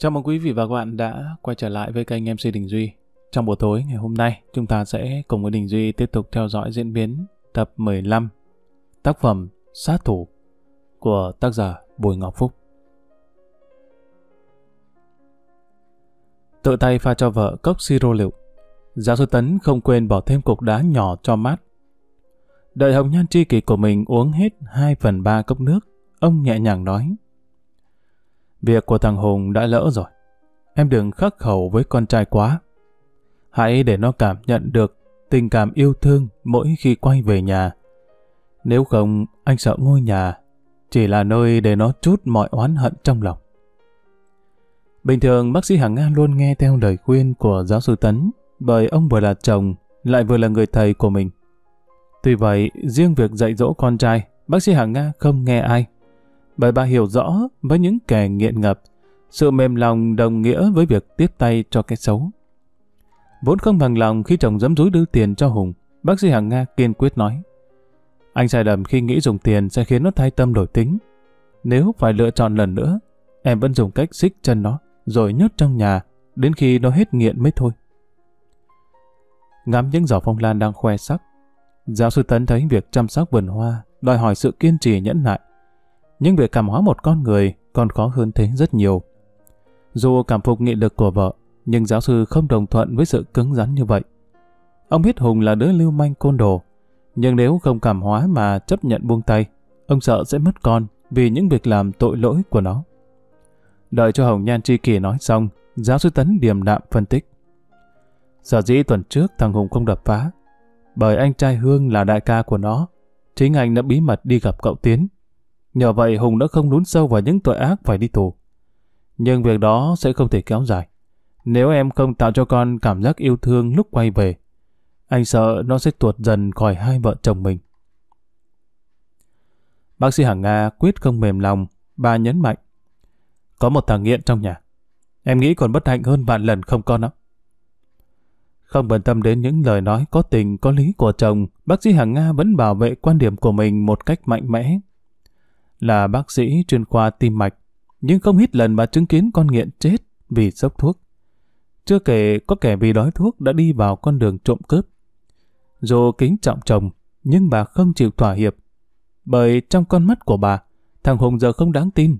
Chào mừng quý vị và các bạn đã quay trở lại với kênh MC Đình Duy. Trong buổi tối ngày hôm nay, chúng ta sẽ cùng với Đình Duy tiếp tục theo dõi diễn biến tập 15 tác phẩm Sát Thủ của tác giả Bùi Ngọc Phúc. Tự tay pha cho vợ cốc siro liệu. Giáo sư Tấn không quên bỏ thêm cục đá nhỏ cho mát. Đợi hồng nhan tri kỳ của mình uống hết 2 phần 3 cốc nước, ông nhẹ nhàng nói. Việc của thằng Hùng đã lỡ rồi. Em đừng khắc khẩu với con trai quá. Hãy để nó cảm nhận được tình cảm yêu thương mỗi khi quay về nhà. Nếu không, anh sợ ngôi nhà chỉ là nơi để nó trút mọi oán hận trong lòng. Bình thường bác sĩ Hàng Nga luôn nghe theo lời khuyên của giáo sư Tấn bởi ông vừa là chồng lại vừa là người thầy của mình. Tuy vậy, riêng việc dạy dỗ con trai, bác sĩ Hàng Nga không nghe ai bởi bà hiểu rõ với những kẻ nghiện ngập, sự mềm lòng đồng nghĩa với việc tiếp tay cho cái xấu. Vốn không bằng lòng khi chồng dấm dúi đưa tiền cho Hùng, bác sĩ Hằng Nga kiên quyết nói. Anh sai lầm khi nghĩ dùng tiền sẽ khiến nó thay tâm đổi tính. Nếu phải lựa chọn lần nữa, em vẫn dùng cách xích chân nó, rồi nhốt trong nhà, đến khi nó hết nghiện mới thôi. Ngắm những giỏ phong lan đang khoe sắc, giáo sư Tấn thấy việc chăm sóc vườn hoa đòi hỏi sự kiên trì nhẫn nại, nhưng việc cảm hóa một con người còn khó hơn thế rất nhiều. Dù cảm phục nghị lực của vợ, nhưng giáo sư không đồng thuận với sự cứng rắn như vậy. Ông biết Hùng là đứa lưu manh côn đồ, nhưng nếu không cảm hóa mà chấp nhận buông tay, ông sợ sẽ mất con vì những việc làm tội lỗi của nó. Đợi cho Hồng Nhan Tri Kỳ nói xong, giáo sư Tấn điềm đạm phân tích. Sở dĩ tuần trước thằng Hùng không đập phá, bởi anh trai Hương là đại ca của nó, chính anh đã bí mật đi gặp cậu Tiến Nhờ vậy Hùng đã không lún sâu vào những tội ác phải đi tù. Nhưng việc đó sẽ không thể kéo dài. Nếu em không tạo cho con cảm giác yêu thương lúc quay về, anh sợ nó sẽ tuột dần khỏi hai vợ chồng mình. Bác sĩ Hằng Nga quyết không mềm lòng, bà nhấn mạnh. Có một thằng nghiện trong nhà. Em nghĩ còn bất hạnh hơn vạn lần không con ạ. Không bận tâm đến những lời nói có tình, có lý của chồng, bác sĩ Hằng Nga vẫn bảo vệ quan điểm của mình một cách mạnh mẽ là bác sĩ chuyên khoa tim mạch, nhưng không ít lần bà chứng kiến con nghiện chết vì sốc thuốc. Chưa kể có kẻ vì đói thuốc đã đi vào con đường trộm cướp. Dù kính trọng chồng, nhưng bà không chịu thỏa hiệp, bởi trong con mắt của bà, thằng Hùng giờ không đáng tin.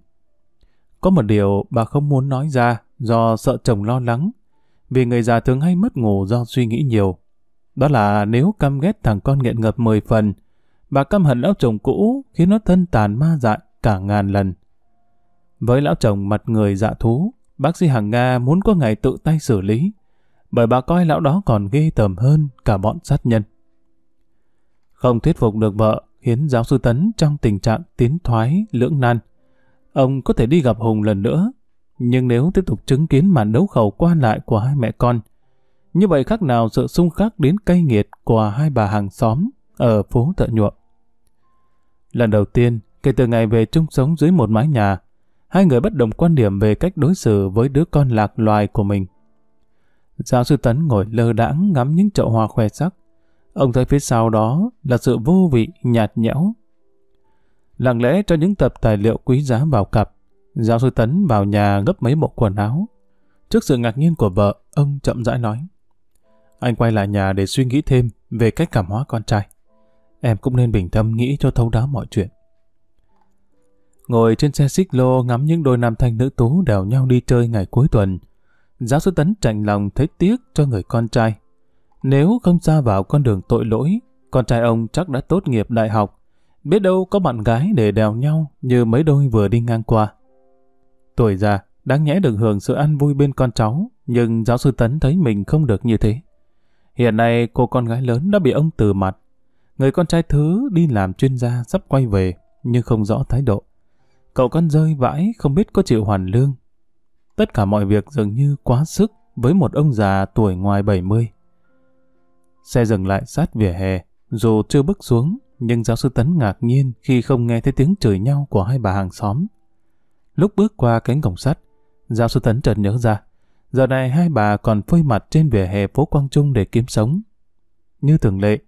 Có một điều bà không muốn nói ra do sợ chồng lo lắng, vì người già thường hay mất ngủ do suy nghĩ nhiều. Đó là nếu căm ghét thằng con nghiện ngập 10 phần, và căm hận lão chồng cũ khiến nó thân tàn ma dại cả ngàn lần. Với lão chồng mặt người dạ thú, bác sĩ Hằng Nga muốn có ngày tự tay xử lý, bởi bà coi lão đó còn ghê tởm hơn cả bọn sát nhân. Không thuyết phục được vợ khiến giáo sư Tấn trong tình trạng tiến thoái lưỡng nan. Ông có thể đi gặp Hùng lần nữa, nhưng nếu tiếp tục chứng kiến màn đấu khẩu qua lại của hai mẹ con, như vậy khác nào sự xung khắc đến cay nghiệt của hai bà hàng xóm ở phố Thợ Nhuộm. Lần đầu tiên, kể từ ngày về chung sống dưới một mái nhà, hai người bất đồng quan điểm về cách đối xử với đứa con lạc loài của mình. Giáo sư Tấn ngồi lơ đãng ngắm những chậu hoa khoe sắc. Ông thấy phía sau đó là sự vô vị, nhạt nhẽo. Lặng lẽ cho những tập tài liệu quý giá vào cặp, giáo sư Tấn vào nhà gấp mấy bộ quần áo. Trước sự ngạc nhiên của vợ, ông chậm rãi nói. Anh quay lại nhà để suy nghĩ thêm về cách cảm hóa con trai em cũng nên bình tâm nghĩ cho thấu đáo mọi chuyện. Ngồi trên xe xích lô ngắm những đôi nam thanh nữ tú đèo nhau đi chơi ngày cuối tuần, giáo sư Tấn chạnh lòng thấy tiếc cho người con trai. Nếu không ra vào con đường tội lỗi, con trai ông chắc đã tốt nghiệp đại học, biết đâu có bạn gái để đèo nhau như mấy đôi vừa đi ngang qua. Tuổi già, đáng nhẽ được hưởng sự ăn vui bên con cháu, nhưng giáo sư Tấn thấy mình không được như thế. Hiện nay cô con gái lớn đã bị ông từ mặt, Người con trai thứ đi làm chuyên gia sắp quay về, nhưng không rõ thái độ. Cậu con rơi vãi không biết có chịu hoàn lương. Tất cả mọi việc dường như quá sức với một ông già tuổi ngoài 70. Xe dừng lại sát vỉa hè, dù chưa bước xuống, nhưng giáo sư Tấn ngạc nhiên khi không nghe thấy tiếng chửi nhau của hai bà hàng xóm. Lúc bước qua cánh cổng sắt, giáo sư Tấn chợt nhớ ra, giờ này hai bà còn phơi mặt trên vỉa hè phố Quang Trung để kiếm sống. Như thường lệ,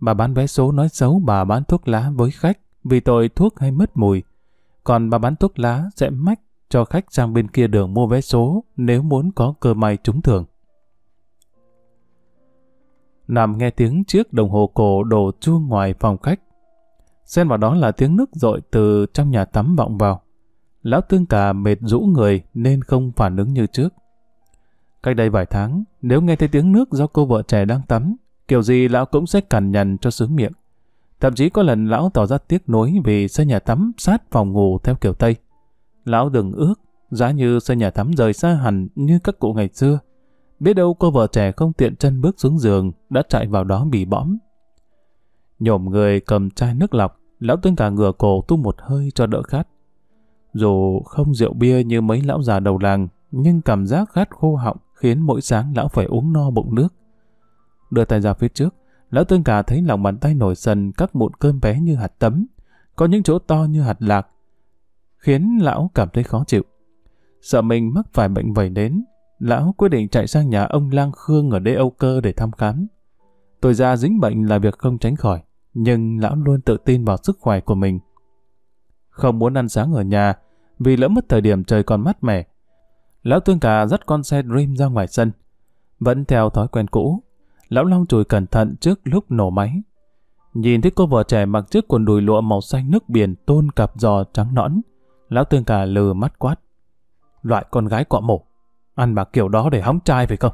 bà bán vé số nói xấu bà bán thuốc lá với khách vì tội thuốc hay mất mùi. Còn bà bán thuốc lá sẽ mách cho khách sang bên kia đường mua vé số nếu muốn có cơ may trúng thưởng. nằm nghe tiếng chiếc đồng hồ cổ đổ chuông ngoài phòng khách. Xen vào đó là tiếng nước dội từ trong nhà tắm vọng vào. Lão tương cà mệt rũ người nên không phản ứng như trước. Cách đây vài tháng, nếu nghe thấy tiếng nước do cô vợ trẻ đang tắm, kiểu gì lão cũng sẽ cằn nhằn cho sướng miệng. Thậm chí có lần lão tỏ ra tiếc nuối vì xây nhà tắm sát phòng ngủ theo kiểu Tây. Lão đừng ước, giá như xây nhà tắm rời xa hẳn như các cụ ngày xưa. Biết đâu cô vợ trẻ không tiện chân bước xuống giường đã chạy vào đó bị bõm. Nhổm người cầm chai nước lọc, lão tướng cả ngửa cổ tu một hơi cho đỡ khát. Dù không rượu bia như mấy lão già đầu làng, nhưng cảm giác khát khô họng khiến mỗi sáng lão phải uống no bụng nước đưa tay ra phía trước, lão tương cả thấy lòng bàn tay nổi sần các mụn cơm bé như hạt tấm, có những chỗ to như hạt lạc, khiến lão cảm thấy khó chịu. Sợ mình mắc phải bệnh vẩy nến, lão quyết định chạy sang nhà ông Lang Khương ở Đê Âu Cơ để thăm khám. Tôi ra dính bệnh là việc không tránh khỏi, nhưng lão luôn tự tin vào sức khỏe của mình. Không muốn ăn sáng ở nhà, vì lỡ mất thời điểm trời còn mát mẻ. Lão Tương Cà dắt con xe Dream ra ngoài sân. Vẫn theo thói quen cũ, lão long chùi cẩn thận trước lúc nổ máy. Nhìn thấy cô vợ trẻ mặc chiếc quần đùi lụa màu xanh nước biển tôn cặp giò trắng nõn, lão tương cả lừ mắt quát. Loại con gái cọ mổ, ăn mặc kiểu đó để hóng trai phải không?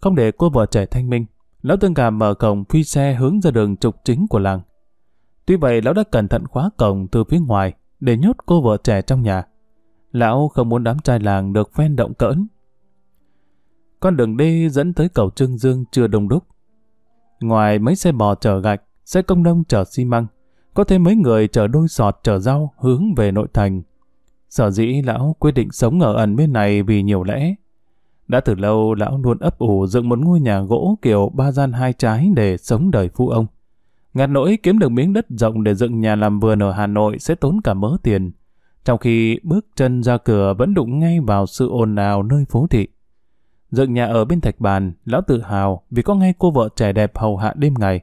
Không để cô vợ trẻ thanh minh, lão tương cả mở cổng phi xe hướng ra đường trục chính của làng. Tuy vậy lão đã cẩn thận khóa cổng từ phía ngoài để nhốt cô vợ trẻ trong nhà. Lão không muốn đám trai làng được phen động cỡn con đường đi dẫn tới cầu Trương Dương chưa đông đúc. Ngoài mấy xe bò chở gạch, xe công nông chở xi măng, có thêm mấy người chở đôi sọt chở rau hướng về nội thành. Sở dĩ lão quyết định sống ở ẩn bên này vì nhiều lẽ. Đã từ lâu lão luôn ấp ủ dựng một ngôi nhà gỗ kiểu ba gian hai trái để sống đời phu ông. Ngạt nỗi kiếm được miếng đất rộng để dựng nhà làm vườn ở Hà Nội sẽ tốn cả mớ tiền. Trong khi bước chân ra cửa vẫn đụng ngay vào sự ồn ào nơi phố thị. Dựng nhà ở bên thạch bàn, lão tự hào vì có ngay cô vợ trẻ đẹp hầu hạ đêm ngày.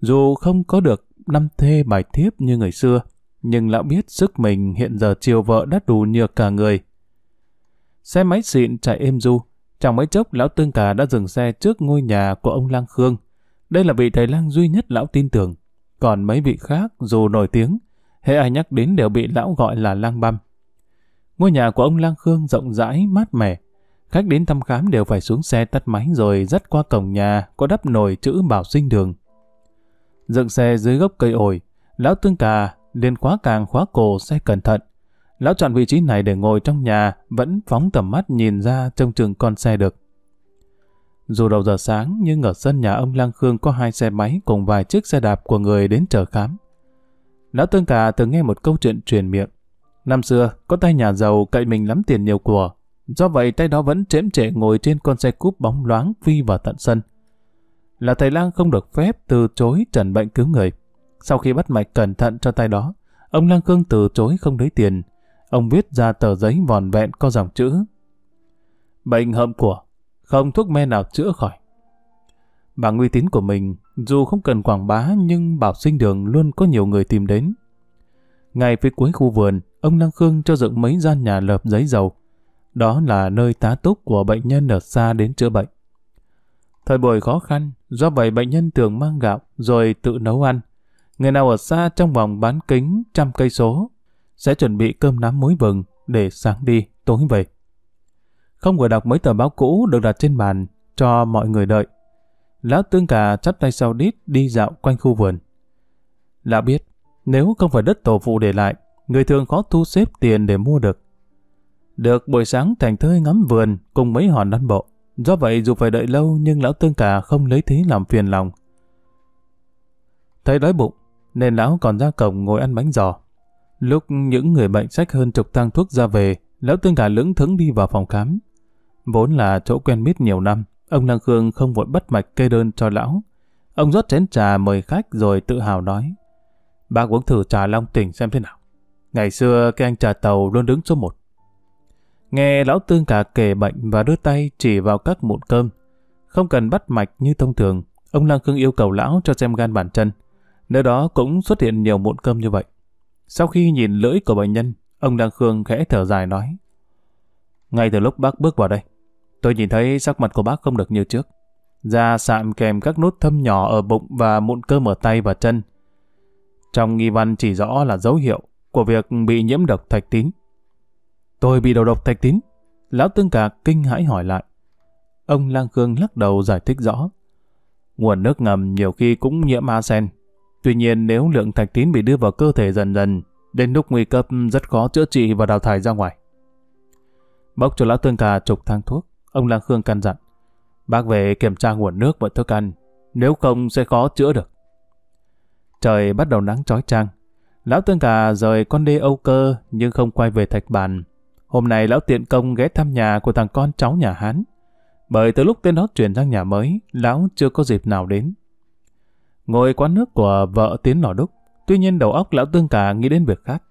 Dù không có được năm thê bài thiếp như người xưa, nhưng lão biết sức mình hiện giờ chiều vợ đã đủ nhược cả người. Xe máy xịn chạy êm du, chẳng mấy chốc lão Tương cả đã dừng xe trước ngôi nhà của ông Lang Khương. Đây là vị thầy lang duy nhất lão tin tưởng, còn mấy vị khác dù nổi tiếng, hệ ai nhắc đến đều bị lão gọi là lang băm. Ngôi nhà của ông Lang Khương rộng rãi, mát mẻ, Khách đến thăm khám đều phải xuống xe tắt máy rồi dắt qua cổng nhà có đắp nồi chữ bảo sinh đường. Dựng xe dưới gốc cây ổi, lão tương cà liền khóa càng khóa cổ xe cẩn thận. Lão chọn vị trí này để ngồi trong nhà vẫn phóng tầm mắt nhìn ra trông trường con xe được. Dù đầu giờ sáng nhưng ở sân nhà ông Lang Khương có hai xe máy cùng vài chiếc xe đạp của người đến chờ khám. Lão Tương Cà từng nghe một câu chuyện truyền miệng. Năm xưa, có tay nhà giàu cậy mình lắm tiền nhiều của, Do vậy tay đó vẫn chém trẻ ngồi trên con xe cúp bóng loáng phi vào tận sân. Là thầy lang không được phép từ chối trần bệnh cứu người. Sau khi bắt mạch cẩn thận cho tay đó, ông lang khương từ chối không lấy tiền. Ông viết ra tờ giấy vòn vẹn có dòng chữ. Bệnh hợm của, không thuốc men nào chữa khỏi. Bằng uy tín của mình, dù không cần quảng bá nhưng bảo sinh đường luôn có nhiều người tìm đến. Ngay phía cuối khu vườn, ông lang Khương cho dựng mấy gian nhà lợp giấy dầu, đó là nơi tá túc của bệnh nhân ở xa đến chữa bệnh. Thời buổi khó khăn, do vậy bệnh nhân thường mang gạo rồi tự nấu ăn. Người nào ở xa trong vòng bán kính trăm cây số sẽ chuẩn bị cơm nắm muối vừng để sáng đi, tối về. Không vừa đọc mấy tờ báo cũ được đặt trên bàn cho mọi người đợi. Lão tương cà chắp tay sau đít đi dạo quanh khu vườn. Lão biết, nếu không phải đất tổ phụ để lại, người thường khó thu xếp tiền để mua được. Được buổi sáng thành thơi ngắm vườn cùng mấy hòn đan bộ. Do vậy dù phải đợi lâu nhưng lão tương cả không lấy thế làm phiền lòng. Thấy đói bụng, nên lão còn ra cổng ngồi ăn bánh giò. Lúc những người bệnh sách hơn chục thang thuốc ra về, lão tương cả lững thững đi vào phòng khám. Vốn là chỗ quen biết nhiều năm, ông Lăng Khương không vội bắt mạch kê đơn cho lão. Ông rót chén trà mời khách rồi tự hào nói. Bác uống thử trà long tỉnh xem thế nào. Ngày xưa cái anh trà tàu luôn đứng số một. Nghe lão tương cả kể bệnh và đưa tay chỉ vào các mụn cơm. Không cần bắt mạch như thông thường, ông Lang Khương yêu cầu lão cho xem gan bàn chân. Nơi đó cũng xuất hiện nhiều mụn cơm như vậy. Sau khi nhìn lưỡi của bệnh nhân, ông Lang Khương khẽ thở dài nói. Ngay từ lúc bác bước vào đây, tôi nhìn thấy sắc mặt của bác không được như trước. Da sạm kèm các nốt thâm nhỏ ở bụng và mụn cơm ở tay và chân. Trong nghi văn chỉ rõ là dấu hiệu của việc bị nhiễm độc thạch tín. Tôi bị đầu độc thạch tín. Lão Tương Cạc kinh hãi hỏi lại. Ông Lang Khương lắc đầu giải thích rõ. Nguồn nước ngầm nhiều khi cũng nhiễm sen Tuy nhiên nếu lượng thạch tín bị đưa vào cơ thể dần dần, đến lúc nguy cấp rất khó chữa trị và đào thải ra ngoài. Bốc cho lão Tương Cà chục thang thuốc, ông Lang Khương căn dặn. Bác về kiểm tra nguồn nước và thức ăn, nếu không sẽ khó chữa được. Trời bắt đầu nắng trói trang. Lão Tương Cà rời con đê Âu Cơ nhưng không quay về Thạch Bàn Hôm nay lão tiện công ghé thăm nhà của thằng con cháu nhà Hán. Bởi từ lúc tên đó chuyển sang nhà mới, lão chưa có dịp nào đến. Ngồi quán nước của vợ Tiến Lò Đúc, tuy nhiên đầu óc lão tương cả nghĩ đến việc khác.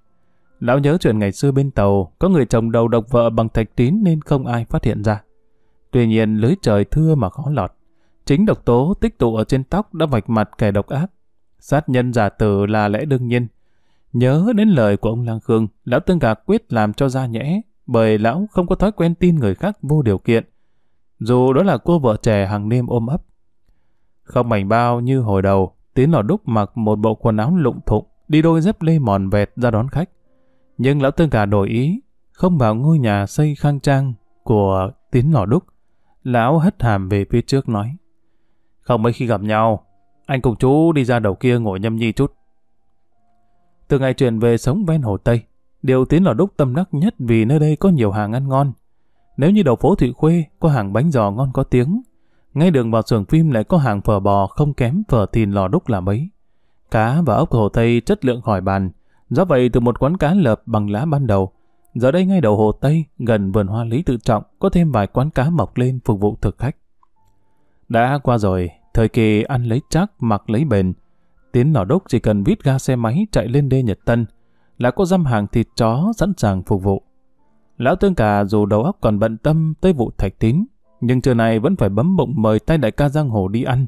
Lão nhớ chuyện ngày xưa bên tàu, có người chồng đầu độc vợ bằng thạch tín nên không ai phát hiện ra. Tuy nhiên lưới trời thưa mà khó lọt. Chính độc tố tích tụ ở trên tóc đã vạch mặt kẻ độc ác. Sát nhân giả tử là lẽ đương nhiên, Nhớ đến lời của ông Lang Khương, lão Tương Gạc quyết làm cho ra nhẽ, bởi lão không có thói quen tin người khác vô điều kiện. Dù đó là cô vợ trẻ hàng đêm ôm ấp. Không mảnh bao như hồi đầu, Tiến lò đúc mặc một bộ quần áo lụng thụng, đi đôi dép lê mòn vẹt ra đón khách. Nhưng lão Tương Gà đổi ý, không vào ngôi nhà xây khang trang của Tiến lò đúc. Lão hất hàm về phía trước nói. Không mấy khi gặp nhau, anh cùng chú đi ra đầu kia ngồi nhâm nhi chút, từ ngày chuyển về sống ven hồ Tây, điều Tiến lò đúc tâm đắc nhất vì nơi đây có nhiều hàng ăn ngon. Nếu như đầu phố Thụy Khuê có hàng bánh giò ngon có tiếng, ngay đường vào xưởng phim lại có hàng phở bò không kém phở thìn lò đúc là mấy. Cá và ốc Hồ Tây chất lượng khỏi bàn, do vậy từ một quán cá lợp bằng lá ban đầu, giờ đây ngay đầu Hồ Tây gần vườn hoa Lý Tự Trọng có thêm vài quán cá mọc lên phục vụ thực khách. Đã qua rồi, thời kỳ ăn lấy chắc mặc lấy bền, Tiến Lò Đốc chỉ cần vít ga xe máy chạy lên đê Nhật Tân là có dăm hàng thịt chó sẵn sàng phục vụ. Lão Tương Cà dù đầu óc còn bận tâm tới vụ thạch tín, nhưng trưa nay vẫn phải bấm bụng mời tay đại ca giang hồ đi ăn.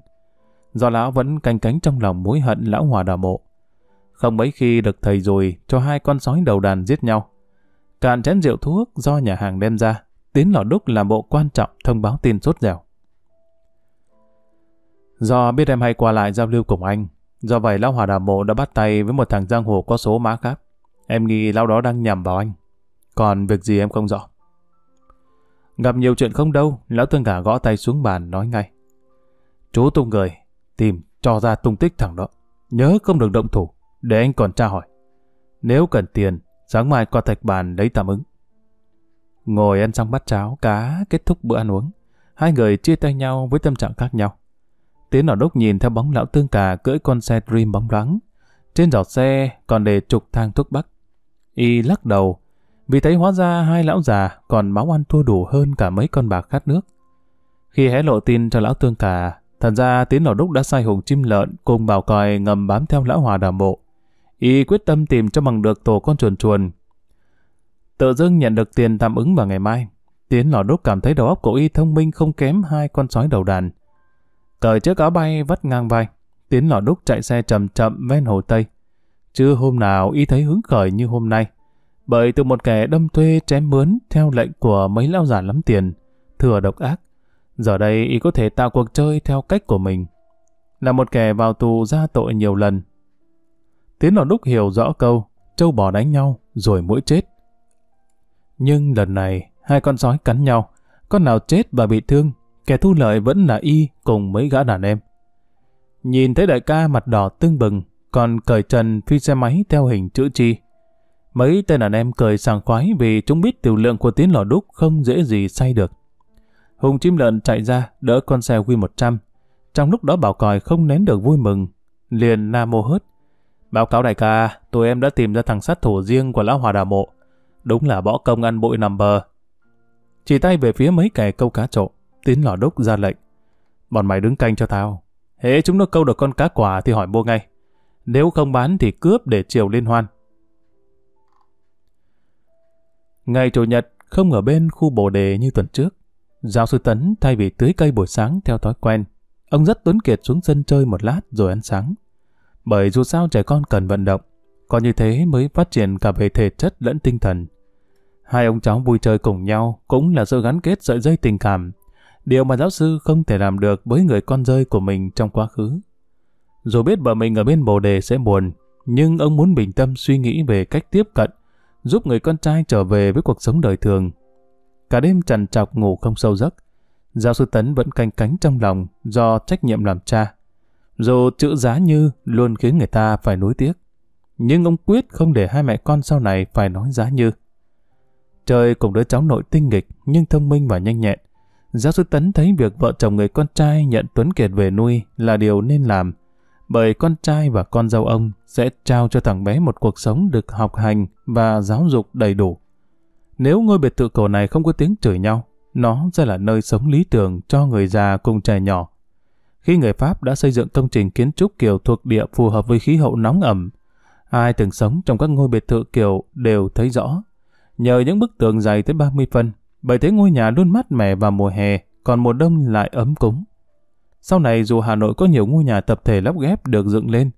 Do lão vẫn canh cánh trong lòng mối hận lão hòa đà mộ. Không mấy khi được thầy rồi cho hai con sói đầu đàn giết nhau. Cạn chén rượu thuốc do nhà hàng đem ra, Tiến Lò Đúc làm bộ quan trọng thông báo tin sốt dẻo. Do biết em hay qua lại giao lưu cùng anh, Do vậy Lão Hòa đàm Mộ đã bắt tay với một thằng giang hồ có số má khác. Em nghi Lão đó đang nhầm vào anh. Còn việc gì em không rõ. Gặp nhiều chuyện không đâu, Lão Tương Cả gõ tay xuống bàn nói ngay. Chú tung người, tìm cho ra tung tích thằng đó. Nhớ không được động thủ, để anh còn tra hỏi. Nếu cần tiền, sáng mai qua thạch bàn lấy tạm ứng. Ngồi ăn xong bát cháo, cá kết thúc bữa ăn uống. Hai người chia tay nhau với tâm trạng khác nhau. Tiến ở đốc nhìn theo bóng lão tương cà cưỡi con xe Dream bóng loáng. Trên giỏ xe còn để trục thang thuốc bắc. Y lắc đầu, vì thấy hóa ra hai lão già còn máu ăn thua đủ hơn cả mấy con bạc khát nước. Khi hé lộ tin cho lão tương cà, thật ra Tiến Lò Đúc đã sai hùng chim lợn cùng bảo còi ngầm bám theo lão hòa đàm bộ. Y quyết tâm tìm cho bằng được tổ con chuồn chuồn. Tự dưng nhận được tiền tạm ứng vào ngày mai. Tiến Lò Đúc cảm thấy đầu óc của Y thông minh không kém hai con sói đầu đàn cởi chiếc áo bay vắt ngang vai, Tiến lò đúc chạy xe chậm chậm ven hồ Tây. chưa hôm nào y thấy hứng khởi như hôm nay, bởi từ một kẻ đâm thuê chém mướn theo lệnh của mấy lão già lắm tiền, thừa độc ác. Giờ đây y có thể tạo cuộc chơi theo cách của mình. Là một kẻ vào tù ra tội nhiều lần. Tiến lò đúc hiểu rõ câu, trâu bò đánh nhau, rồi mũi chết. Nhưng lần này, hai con sói cắn nhau, con nào chết và bị thương kẻ thu lợi vẫn là y cùng mấy gã đàn em. Nhìn thấy đại ca mặt đỏ tưng bừng, còn cởi trần phi xe máy theo hình chữ chi. Mấy tên đàn em cười sảng khoái vì chúng biết tiểu lượng của tiến lò đúc không dễ gì say được. Hùng chim lợn chạy ra, đỡ con xe Q100. Trong lúc đó bảo còi không nén được vui mừng, liền la mô hớt. Báo cáo đại ca, tụi em đã tìm ra thằng sát thủ riêng của lão hòa đà mộ. Đúng là bỏ công ăn bội nằm bờ. Chỉ tay về phía mấy kẻ câu cá trộn Tín lò đúc ra lệnh. Bọn mày đứng canh cho tao. Hễ chúng nó câu được con cá quả thì hỏi mua ngay. Nếu không bán thì cướp để chiều liên hoan. Ngày Chủ nhật, không ở bên khu bồ đề như tuần trước. Giáo sư Tấn thay vì tưới cây buổi sáng theo thói quen, ông rất tuấn kiệt xuống sân chơi một lát rồi ăn sáng. Bởi dù sao trẻ con cần vận động, có như thế mới phát triển cả về thể chất lẫn tinh thần. Hai ông cháu vui chơi cùng nhau cũng là sự gắn kết sợi dây tình cảm điều mà giáo sư không thể làm được với người con rơi của mình trong quá khứ. Dù biết vợ mình ở bên bồ đề sẽ buồn, nhưng ông muốn bình tâm suy nghĩ về cách tiếp cận, giúp người con trai trở về với cuộc sống đời thường. Cả đêm trằn trọc ngủ không sâu giấc, giáo sư Tấn vẫn canh cánh trong lòng do trách nhiệm làm cha. Dù chữ giá như luôn khiến người ta phải nuối tiếc, nhưng ông quyết không để hai mẹ con sau này phải nói giá như. Trời cùng đứa cháu nội tinh nghịch nhưng thông minh và nhanh nhẹn, Giáo sư Tấn thấy việc vợ chồng người con trai nhận Tuấn Kiệt về nuôi là điều nên làm, bởi con trai và con dâu ông sẽ trao cho thằng bé một cuộc sống được học hành và giáo dục đầy đủ. Nếu ngôi biệt thự cổ này không có tiếng chửi nhau, nó sẽ là nơi sống lý tưởng cho người già cùng trẻ nhỏ. Khi người Pháp đã xây dựng công trình kiến trúc kiểu thuộc địa phù hợp với khí hậu nóng ẩm, ai từng sống trong các ngôi biệt thự kiểu đều thấy rõ. Nhờ những bức tường dày tới 30 phân, bởi thế ngôi nhà luôn mát mẻ vào mùa hè, còn mùa đông lại ấm cúng. Sau này dù Hà Nội có nhiều ngôi nhà tập thể lắp ghép được dựng lên,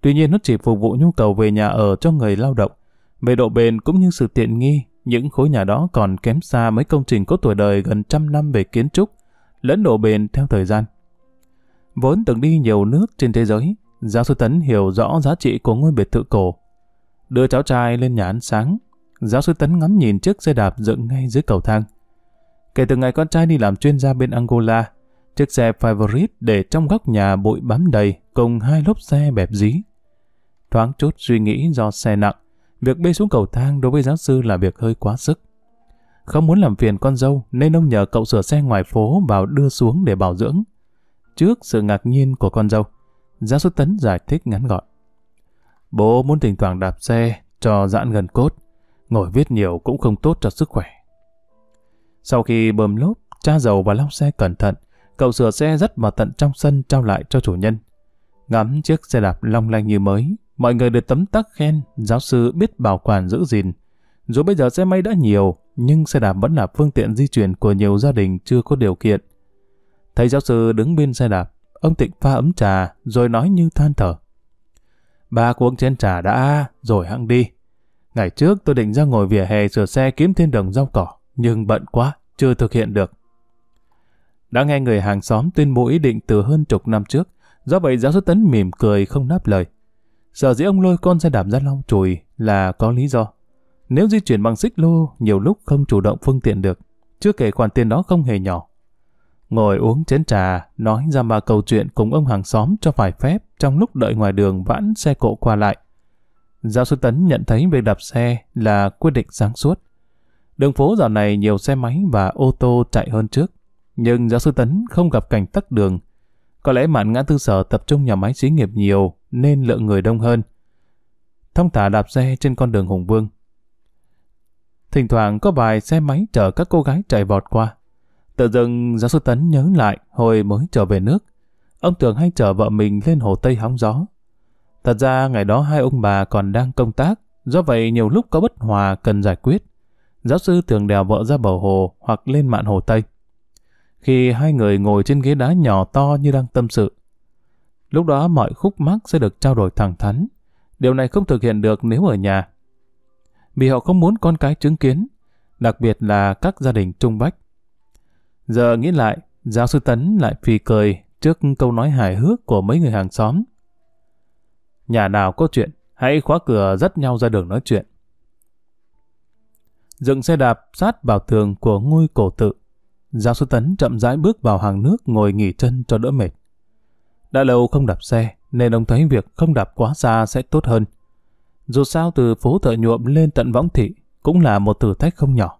tuy nhiên nó chỉ phục vụ nhu cầu về nhà ở cho người lao động. Về độ bền cũng như sự tiện nghi, những khối nhà đó còn kém xa mấy công trình có tuổi đời gần trăm năm về kiến trúc, lẫn độ bền theo thời gian. Vốn từng đi nhiều nước trên thế giới, giáo sư Tấn hiểu rõ giá trị của ngôi biệt thự cổ. Đưa cháu trai lên nhà ăn sáng, Giáo sư Tấn ngắm nhìn chiếc xe đạp dựng ngay dưới cầu thang. Kể từ ngày con trai đi làm chuyên gia bên Angola, chiếc xe Favorite để trong góc nhà bụi bám đầy cùng hai lốp xe bẹp dí. Thoáng chút suy nghĩ do xe nặng, việc bê xuống cầu thang đối với giáo sư là việc hơi quá sức. Không muốn làm phiền con dâu nên ông nhờ cậu sửa xe ngoài phố vào đưa xuống để bảo dưỡng. Trước sự ngạc nhiên của con dâu, giáo sư Tấn giải thích ngắn gọn. Bố muốn thỉnh thoảng đạp xe cho dạn gần cốt. Ngồi viết nhiều cũng không tốt cho sức khỏe. Sau khi bơm lốp, cha dầu và lau xe cẩn thận, cậu sửa xe rất vào tận trong sân trao lại cho chủ nhân. Ngắm chiếc xe đạp long lanh như mới, mọi người đều tấm tắc khen giáo sư biết bảo quản giữ gìn. Dù bây giờ xe máy đã nhiều, nhưng xe đạp vẫn là phương tiện di chuyển của nhiều gia đình chưa có điều kiện. Thấy giáo sư đứng bên xe đạp, ông Tịnh pha ấm trà rồi nói như than thở. Ba uống chén trà đã, rồi hăng đi. Ngày trước tôi định ra ngồi vỉa hè sửa xe kiếm thêm đồng rau cỏ, nhưng bận quá, chưa thực hiện được. Đã nghe người hàng xóm tuyên bố ý định từ hơn chục năm trước, do vậy giáo sư Tấn mỉm cười không đáp lời. Sở dĩ ông lôi con xe đạp ra lau chùi là có lý do. Nếu di chuyển bằng xích lô, nhiều lúc không chủ động phương tiện được, chưa kể khoản tiền đó không hề nhỏ. Ngồi uống chén trà, nói ra ba câu chuyện cùng ông hàng xóm cho phải phép trong lúc đợi ngoài đường vãn xe cộ qua lại. Giáo sư Tấn nhận thấy việc đạp xe là quyết định sáng suốt. Đường phố dạo này nhiều xe máy và ô tô chạy hơn trước, nhưng giáo sư Tấn không gặp cảnh tắc đường. Có lẽ mạn ngã tư sở tập trung nhà máy xí nghiệp nhiều nên lượng người đông hơn. Thông thả đạp xe trên con đường Hùng Vương. Thỉnh thoảng có vài xe máy chở các cô gái chạy vọt qua. Tự dưng giáo sư Tấn nhớ lại hồi mới trở về nước. Ông thường hay chở vợ mình lên hồ Tây hóng gió Thật ra ngày đó hai ông bà còn đang công tác, do vậy nhiều lúc có bất hòa cần giải quyết. Giáo sư thường đèo vợ ra bờ hồ hoặc lên mạn hồ Tây. Khi hai người ngồi trên ghế đá nhỏ to như đang tâm sự, lúc đó mọi khúc mắc sẽ được trao đổi thẳng thắn. Điều này không thực hiện được nếu ở nhà. Vì họ không muốn con cái chứng kiến, đặc biệt là các gia đình trung bách. Giờ nghĩ lại, giáo sư Tấn lại phì cười trước câu nói hài hước của mấy người hàng xóm Nhà nào có chuyện, hãy khóa cửa dắt nhau ra đường nói chuyện. Dựng xe đạp sát vào tường của ngôi cổ tự. Giáo sư Tấn chậm rãi bước vào hàng nước ngồi nghỉ chân cho đỡ mệt. Đã lâu không đạp xe, nên ông thấy việc không đạp quá xa sẽ tốt hơn. Dù sao từ phố thợ nhuộm lên tận võng thị cũng là một thử thách không nhỏ.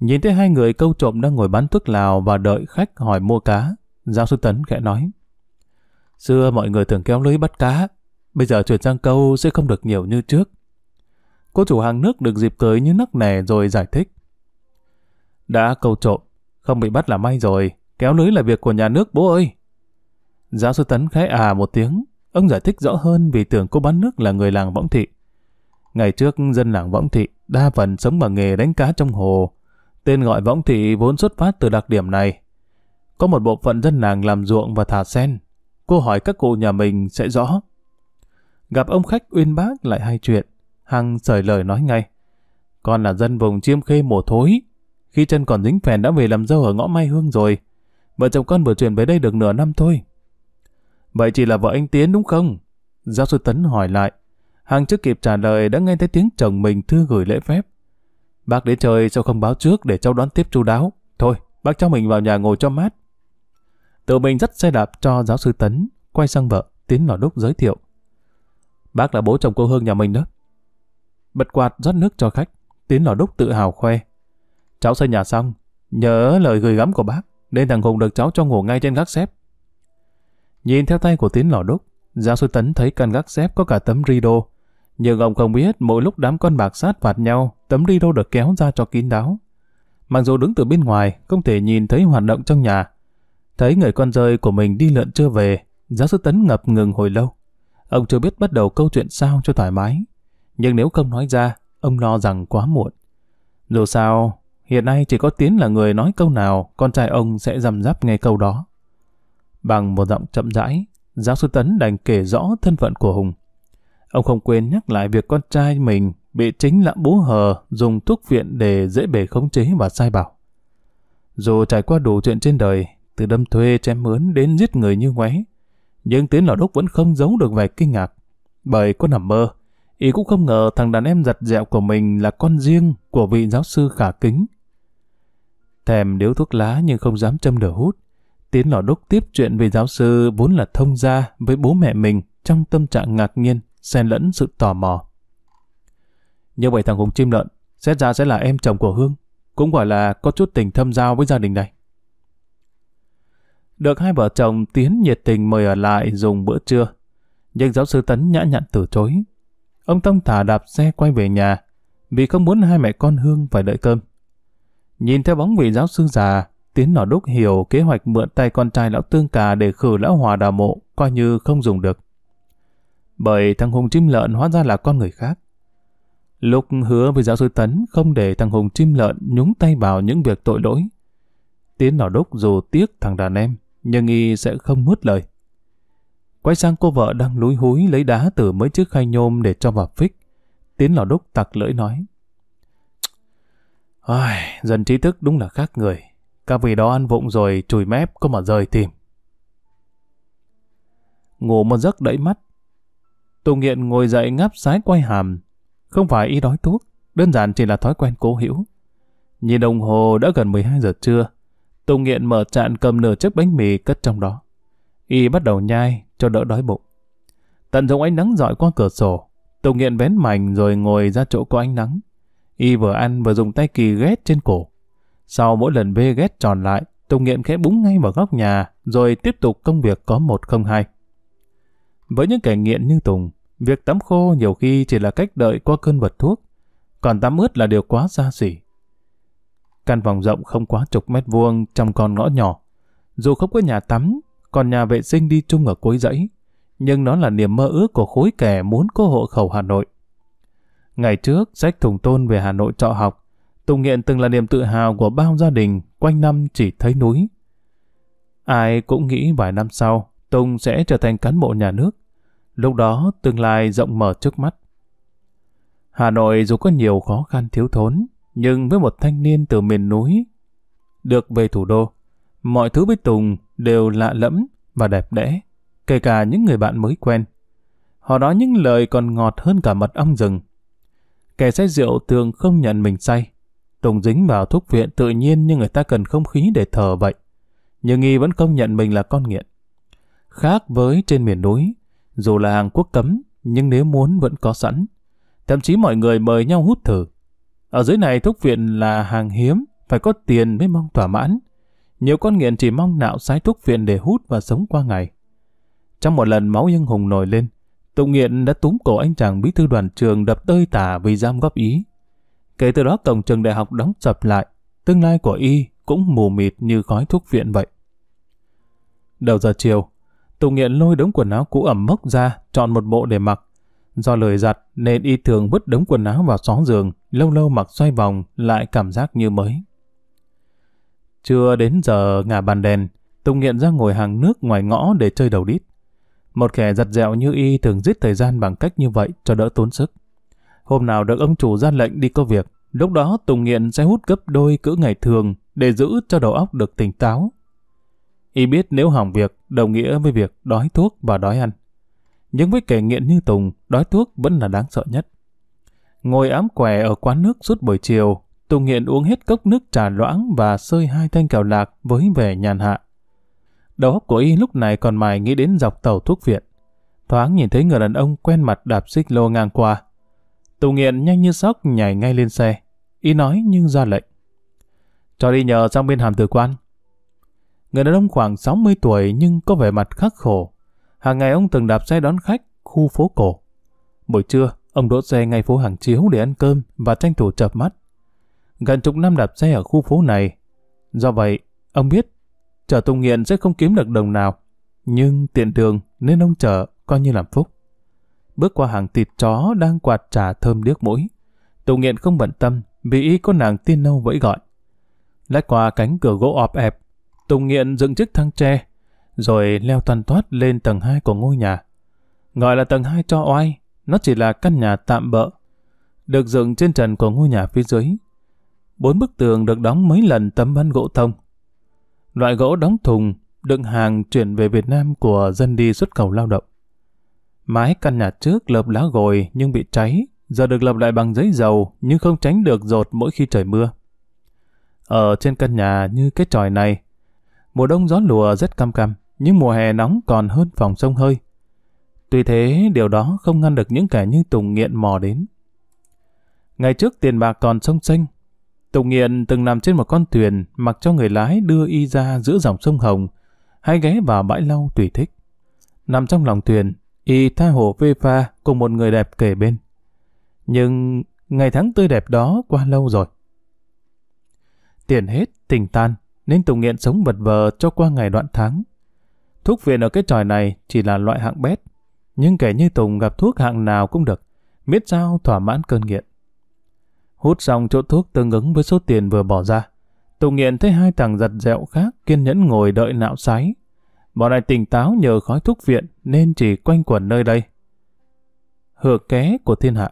Nhìn thấy hai người câu trộm đang ngồi bán thuốc lào và đợi khách hỏi mua cá, giáo sư Tấn khẽ nói. Xưa mọi người thường kéo lưới bắt cá, Bây giờ chuyển sang câu sẽ không được nhiều như trước. Cô chủ hàng nước được dịp cười như nắc nẻ rồi giải thích. Đã câu trộm, không bị bắt là may rồi, kéo lưới là việc của nhà nước bố ơi. Giáo sư Tấn khẽ à một tiếng, ông giải thích rõ hơn vì tưởng cô bán nước là người làng Võng Thị. Ngày trước dân làng Võng Thị đa phần sống bằng nghề đánh cá trong hồ. Tên gọi Võng Thị vốn xuất phát từ đặc điểm này. Có một bộ phận dân làng làm ruộng và thả sen. Cô hỏi các cụ nhà mình sẽ rõ. Gặp ông khách uyên bác lại hai chuyện. Hằng sởi lời nói ngay. Con là dân vùng chiêm khê mồ thối. Khi chân còn dính phèn đã về làm dâu ở ngõ Mai Hương rồi. Vợ chồng con vừa chuyển về đây được nửa năm thôi. Vậy chỉ là vợ anh Tiến đúng không? Giáo sư Tấn hỏi lại. Hằng trước kịp trả lời đã nghe thấy tiếng chồng mình thư gửi lễ phép. Bác đến trời sao không báo trước để cháu đón tiếp chú đáo. Thôi, bác cho mình vào nhà ngồi cho mát. Tự mình dắt xe đạp cho giáo sư Tấn, quay sang vợ, Tiến lò đúc giới thiệu. Bác là bố chồng cô Hương nhà mình đó. Bật quạt rót nước cho khách, Tiến lò đúc tự hào khoe. Cháu xây nhà xong, nhớ lời gửi gắm của bác, nên thằng Hùng được cháu cho ngủ ngay trên gác xếp. Nhìn theo tay của Tiến lò đúc, giáo sư Tấn thấy căn gác xếp có cả tấm rido. Nhưng ông không biết mỗi lúc đám con bạc sát phạt nhau, tấm rido được kéo ra cho kín đáo. Mặc dù đứng từ bên ngoài, không thể nhìn thấy hoạt động trong nhà. Thấy người con rơi của mình đi lượn chưa về, giáo sư Tấn ngập ngừng hồi lâu. Ông chưa biết bắt đầu câu chuyện sao cho thoải mái. Nhưng nếu không nói ra, ông lo rằng quá muộn. Dù sao, hiện nay chỉ có Tiến là người nói câu nào, con trai ông sẽ dằm rắp nghe câu đó. Bằng một giọng chậm rãi, giáo sư Tấn đành kể rõ thân phận của Hùng. Ông không quên nhắc lại việc con trai mình bị chính lãm bố hờ dùng thuốc viện để dễ bề khống chế và sai bảo. Dù trải qua đủ chuyện trên đời, từ đâm thuê chém mướn đến giết người như ngoé, nhưng tiến lò đúc vẫn không giấu được vẻ kinh ngạc. Bởi có nằm mơ, y cũng không ngờ thằng đàn em giặt dẹo của mình là con riêng của vị giáo sư khả kính. Thèm điếu thuốc lá nhưng không dám châm lửa hút. Tiến lò đúc tiếp chuyện về giáo sư vốn là thông gia với bố mẹ mình trong tâm trạng ngạc nhiên, xen lẫn sự tò mò. Như vậy thằng Hùng chim lợn, xét ra sẽ là em chồng của Hương, cũng gọi là có chút tình thâm giao với gia đình này được hai vợ chồng Tiến nhiệt tình mời ở lại dùng bữa trưa. Nhưng giáo sư Tấn nhã nhặn từ chối. Ông Tông thả đạp xe quay về nhà vì không muốn hai mẹ con Hương phải đợi cơm. Nhìn theo bóng vị giáo sư già, Tiến nỏ đúc hiểu kế hoạch mượn tay con trai lão tương cà để khử lão hòa đào mộ coi như không dùng được. Bởi thằng Hùng chim lợn hóa ra là con người khác. lục hứa với giáo sư Tấn không để thằng Hùng chim lợn nhúng tay vào những việc tội lỗi. Tiến nỏ đúc dù tiếc thằng đàn em, nhưng y sẽ không nuốt lời. Quay sang cô vợ đang lúi húi lấy đá từ mấy chiếc khay nhôm để cho vào phích. Tiến lò đúc tặc lưỡi nói. Ai, dần trí thức đúng là khác người. Các vì đó ăn vụng rồi chùi mép có mà rời tìm. Ngủ một giấc đẩy mắt. Tù nghiện ngồi dậy ngáp sái quay hàm. Không phải y đói thuốc, đơn giản chỉ là thói quen cố hữu. Nhìn đồng hồ đã gần 12 giờ trưa, Tùng nghiện mở chạn cầm nửa chiếc bánh mì cất trong đó. Y bắt đầu nhai cho đỡ đói bụng. Tận dụng ánh nắng dọi qua cửa sổ. Tùng nghiện vén mảnh rồi ngồi ra chỗ có ánh nắng. Y vừa ăn vừa dùng tay kỳ ghét trên cổ. Sau mỗi lần bê ghét tròn lại, Tùng nghiện khẽ búng ngay vào góc nhà rồi tiếp tục công việc có một không hai. Với những kẻ nghiện như Tùng, việc tắm khô nhiều khi chỉ là cách đợi qua cơn vật thuốc. Còn tắm ướt là điều quá xa xỉ. Căn phòng rộng không quá chục mét vuông trong con ngõ nhỏ. Dù không có nhà tắm, còn nhà vệ sinh đi chung ở cuối dãy, nhưng nó là niềm mơ ước của khối kẻ muốn có hộ khẩu Hà Nội. Ngày trước, sách Thùng Tôn về Hà Nội trọ học, Tùng Nghiện từng là niềm tự hào của bao gia đình, quanh năm chỉ thấy núi. Ai cũng nghĩ vài năm sau, Tùng sẽ trở thành cán bộ nhà nước. Lúc đó, tương lai rộng mở trước mắt. Hà Nội dù có nhiều khó khăn thiếu thốn, nhưng với một thanh niên từ miền núi được về thủ đô, mọi thứ với Tùng đều lạ lẫm và đẹp đẽ, kể cả những người bạn mới quen. Họ nói những lời còn ngọt hơn cả mật ong rừng. Kẻ say rượu thường không nhận mình say. Tùng dính vào thuốc viện tự nhiên như người ta cần không khí để thở vậy. Nhưng y vẫn không nhận mình là con nghiện. Khác với trên miền núi, dù là hàng Quốc cấm, nhưng nếu muốn vẫn có sẵn. Thậm chí mọi người mời nhau hút thử. Ở dưới này thuốc viện là hàng hiếm, phải có tiền mới mong thỏa mãn. Nhiều con nghiện chỉ mong nạo sái thuốc viện để hút và sống qua ngày. Trong một lần máu nhân hùng nổi lên, Tụng nghiện đã túm cổ anh chàng bí thư đoàn trường đập tơi tả vì giam góp ý. Kể từ đó cổng trường đại học đóng sập lại, tương lai của y cũng mù mịt như khói thuốc viện vậy. Đầu giờ chiều, Tụng nghiện lôi đống quần áo cũ ẩm mốc ra, chọn một bộ để mặc, Do lời giặt nên y thường vứt đống quần áo vào xó giường, lâu lâu mặc xoay vòng lại cảm giác như mới. Chưa đến giờ ngả bàn đèn, Tùng nghiện ra ngồi hàng nước ngoài ngõ để chơi đầu đít. Một kẻ giặt dẹo như y thường giết thời gian bằng cách như vậy cho đỡ tốn sức. Hôm nào được ông chủ ra lệnh đi có việc, lúc đó Tùng nghiện sẽ hút gấp đôi cỡ ngày thường để giữ cho đầu óc được tỉnh táo. Y biết nếu hỏng việc đồng nghĩa với việc đói thuốc và đói ăn nhưng với kẻ nghiện như Tùng, đói thuốc vẫn là đáng sợ nhất. Ngồi ám quẻ ở quán nước suốt buổi chiều, Tùng nghiện uống hết cốc nước trà loãng và sơi hai thanh kẹo lạc với vẻ nhàn hạ. Đầu óc của y lúc này còn mài nghĩ đến dọc tàu thuốc viện. Thoáng nhìn thấy người đàn ông quen mặt đạp xích lô ngang qua. Tùng nghiện nhanh như sóc nhảy ngay lên xe. Y nói nhưng ra lệnh. Cho đi nhờ sang bên hàm tử quan. Người đàn ông khoảng 60 tuổi nhưng có vẻ mặt khắc khổ, Hàng ngày ông từng đạp xe đón khách khu phố cổ. Buổi trưa, ông đỗ xe ngay phố Hàng Chiếu để ăn cơm và tranh thủ chợp mắt. Gần chục năm đạp xe ở khu phố này. Do vậy, ông biết chở Tùng Nghiện sẽ không kiếm được đồng nào. Nhưng tiện đường nên ông chở coi như làm phúc. Bước qua hàng thịt chó đang quạt trà thơm điếc mũi. Tùng Nghiện không bận tâm vì ý có nàng tiên nâu vẫy gọi. Lách qua cánh cửa gỗ ọp ẹp, Tùng Nghiện dựng chiếc thang tre rồi leo toàn toát lên tầng 2 của ngôi nhà. Gọi là tầng 2 cho oai, nó chỉ là căn nhà tạm bỡ, được dựng trên trần của ngôi nhà phía dưới. Bốn bức tường được đóng mấy lần tấm ván gỗ thông. Loại gỗ đóng thùng, đựng hàng chuyển về Việt Nam của dân đi xuất khẩu lao động. Mái căn nhà trước lợp lá gồi nhưng bị cháy, giờ được lợp lại bằng giấy dầu nhưng không tránh được rột mỗi khi trời mưa. Ở trên căn nhà như cái tròi này, mùa đông gió lùa rất cam cam nhưng mùa hè nóng còn hơn phòng sông hơi. Tuy thế, điều đó không ngăn được những kẻ như Tùng Nghiện mò đến. Ngày trước tiền bạc còn sông xanh, Tùng Nghiện từng nằm trên một con thuyền mặc cho người lái đưa y ra giữa dòng sông Hồng, hay ghé vào bãi lau tùy thích. Nằm trong lòng thuyền, y tha hồ phê pha cùng một người đẹp kể bên. Nhưng ngày tháng tươi đẹp đó qua lâu rồi. Tiền hết, tình tan, nên Tùng Nghiện sống vật vờ cho qua ngày đoạn tháng. Thuốc viện ở cái tròi này chỉ là loại hạng bét, nhưng kẻ như Tùng gặp thuốc hạng nào cũng được, miết sao thỏa mãn cơn nghiện. Hút xong chỗ thuốc tương ứng với số tiền vừa bỏ ra. Tùng nghiện thấy hai thằng giật dẹo khác kiên nhẫn ngồi đợi nạo sái. Bọn này tỉnh táo nhờ khói thuốc viện nên chỉ quanh quẩn nơi đây. Hựa ké của thiên hạ.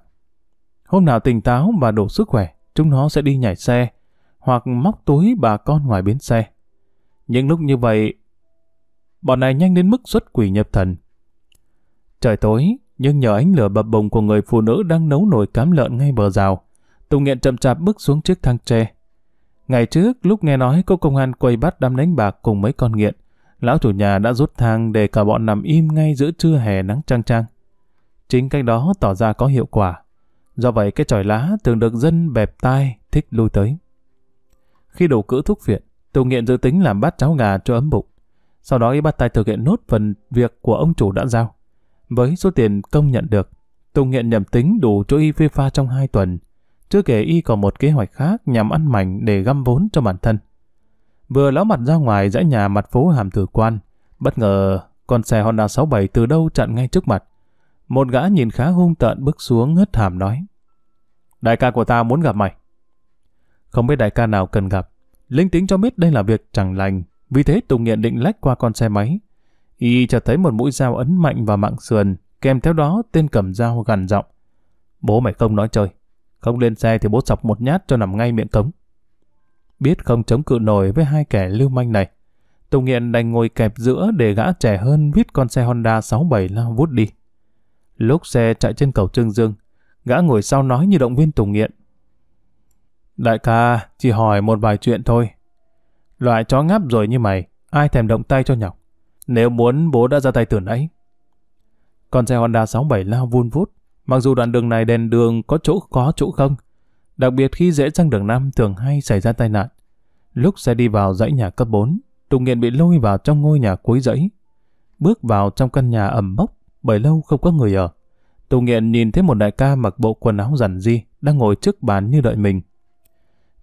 Hôm nào tỉnh táo và đủ sức khỏe, chúng nó sẽ đi nhảy xe hoặc móc túi bà con ngoài bến xe. Những lúc như vậy, bọn này nhanh đến mức xuất quỷ nhập thần. Trời tối, nhưng nhờ ánh lửa bập bùng của người phụ nữ đang nấu nồi cám lợn ngay bờ rào, Tùng Nghiện chậm chạp bước xuống chiếc thang tre. Ngày trước, lúc nghe nói cô công an quay bắt đám đánh bạc cùng mấy con nghiện, lão chủ nhà đã rút thang để cả bọn nằm im ngay giữa trưa hè nắng trang trang. Chính cách đó tỏ ra có hiệu quả. Do vậy cái tròi lá thường được dân bẹp tai, thích lui tới. Khi đủ cữ thuốc viện, Tùng Nghiện dự tính làm bát cháo gà cho ấm bụng. Sau đó y bắt tay thực hiện nốt phần việc của ông chủ đã giao. Với số tiền công nhận được, Tùng nghiện nhầm tính đủ cho y phê pha trong 2 tuần. Chưa kể y còn một kế hoạch khác nhằm ăn mảnh để găm vốn cho bản thân. Vừa ló mặt ra ngoài dãy nhà mặt phố Hàm Tử Quan, bất ngờ con xe Honda 67 từ đâu chặn ngay trước mặt. Một gã nhìn khá hung tợn bước xuống hất hàm nói. Đại ca của ta muốn gặp mày. Không biết đại ca nào cần gặp. Linh tính cho biết đây là việc chẳng lành, vì thế Tùng Nghiện định lách qua con xe máy. Y chợt thấy một mũi dao ấn mạnh vào mạng sườn, kèm theo đó tên cầm dao gằn giọng. Bố mày không nói chơi. Không lên xe thì bố sọc một nhát cho nằm ngay miệng cống. Biết không chống cự nổi với hai kẻ lưu manh này, Tùng Nghiện đành ngồi kẹp giữa để gã trẻ hơn viết con xe Honda 67 lao vút đi. Lúc xe chạy trên cầu Trương Dương, gã ngồi sau nói như động viên Tùng Nghiện. Đại ca, chỉ hỏi một vài chuyện thôi, Loại chó ngáp rồi như mày, ai thèm động tay cho nhọc. Nếu muốn bố đã ra tay từ nãy. Con xe Honda 67 lao vun vút, mặc dù đoạn đường này đèn đường có chỗ có chỗ không. Đặc biệt khi rẽ sang đường Nam thường hay xảy ra tai nạn. Lúc xe đi vào dãy nhà cấp 4, Tùng Nghiện bị lôi vào trong ngôi nhà cuối dãy. Bước vào trong căn nhà ẩm mốc, bởi lâu không có người ở. Tùng Nghiện nhìn thấy một đại ca mặc bộ quần áo rằn di đang ngồi trước bàn như đợi mình.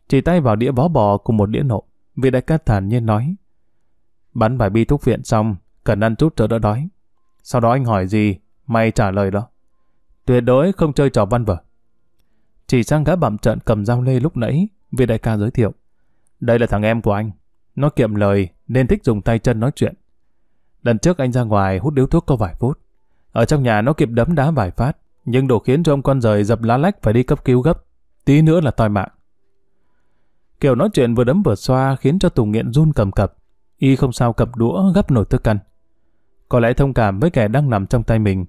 Chỉ tay vào đĩa bó bò cùng một đĩa nộm. Vị đại ca thản nhiên nói. Bắn vài bi thuốc viện xong, cần ăn chút cho đỡ đói. Sau đó anh hỏi gì, mày trả lời đó. Tuyệt đối không chơi trò văn vở. Chỉ sang gã bạm trận cầm dao lê lúc nãy, vị đại ca giới thiệu. Đây là thằng em của anh. Nó kiệm lời nên thích dùng tay chân nói chuyện. Lần trước anh ra ngoài hút điếu thuốc có vài phút. Ở trong nhà nó kịp đấm đá vài phát, nhưng đủ khiến cho ông con rời dập lá lách phải đi cấp cứu gấp. Tí nữa là toi mạng. Kiểu nói chuyện vừa đấm vừa xoa khiến cho Tùng nghiện run cầm cập. Y không sao cặp đũa gấp nổi thức ăn. Có lẽ thông cảm với kẻ đang nằm trong tay mình.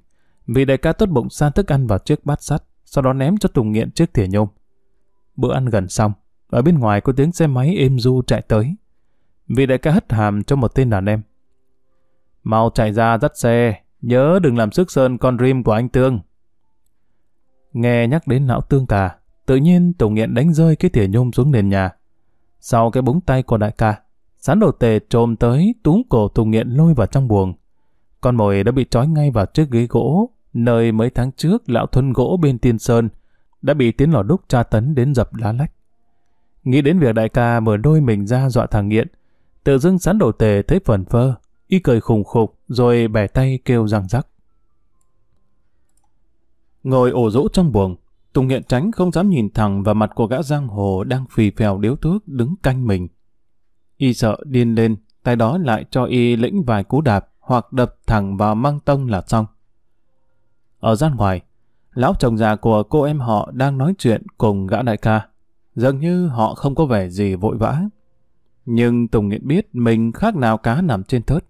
Vì đại ca tốt bụng san thức ăn vào chiếc bát sắt, sau đó ném cho Tùng nghiện chiếc thìa nhôm. Bữa ăn gần xong, ở bên ngoài có tiếng xe máy êm du chạy tới. Vì đại ca hất hàm cho một tên đàn em. Mau chạy ra dắt xe, nhớ đừng làm sức sơn con rim của anh Tương. Nghe nhắc đến não Tương cả, tự nhiên Tùng nghiện đánh rơi cái thìa nhôm xuống nền nhà. Sau cái búng tay của đại ca, sán đồ tề trồm tới túm cổ Tùng Nghiện lôi vào trong buồng. Con mồi đã bị trói ngay vào chiếc ghế gỗ, nơi mấy tháng trước lão thuần gỗ bên Tiên Sơn đã bị tiến lò đúc tra tấn đến dập lá lách. Nghĩ đến việc đại ca mở đôi mình ra dọa thằng Nghiện, tự dưng sán đồ tề thấy phần phơ, y cười khùng khục rồi bẻ tay kêu răng rắc. Ngồi ổ rũ trong buồng, Tùng Nghiện tránh không dám nhìn thẳng vào mặt của gã giang hồ đang phì phèo điếu thuốc đứng canh mình. Y sợ điên lên, tay đó lại cho y lĩnh vài cú đạp hoặc đập thẳng vào măng tông là xong. Ở gian ngoài, lão chồng già của cô em họ đang nói chuyện cùng gã đại ca. Dường như họ không có vẻ gì vội vã. Nhưng Tùng Nghiện biết mình khác nào cá nằm trên thớt.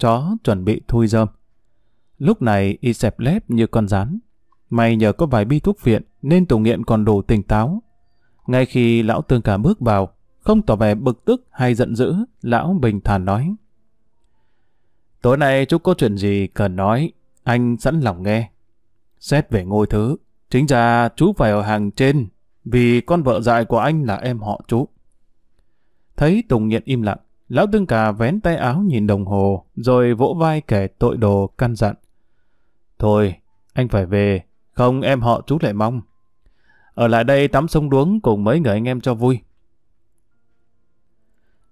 Chó chuẩn bị thui rơm. Lúc này y xẹp lép như con rán. May nhờ có vài bi thuốc viện nên Tùng Nghiện còn đủ tỉnh táo. Ngay khi lão tương cả bước vào, không tỏ vẻ bực tức hay giận dữ, lão bình thản nói. Tối nay chú có chuyện gì cần nói, anh sẵn lòng nghe. Xét về ngôi thứ, chính ra chú phải ở hàng trên, vì con vợ dại của anh là em họ chú. Thấy Tùng Nghiện im lặng, lão tương cả vén tay áo nhìn đồng hồ, rồi vỗ vai kẻ tội đồ căn dặn. Thôi, anh phải về, không em họ chú lại mong ở lại đây tắm sông đuống cùng mấy người anh em cho vui.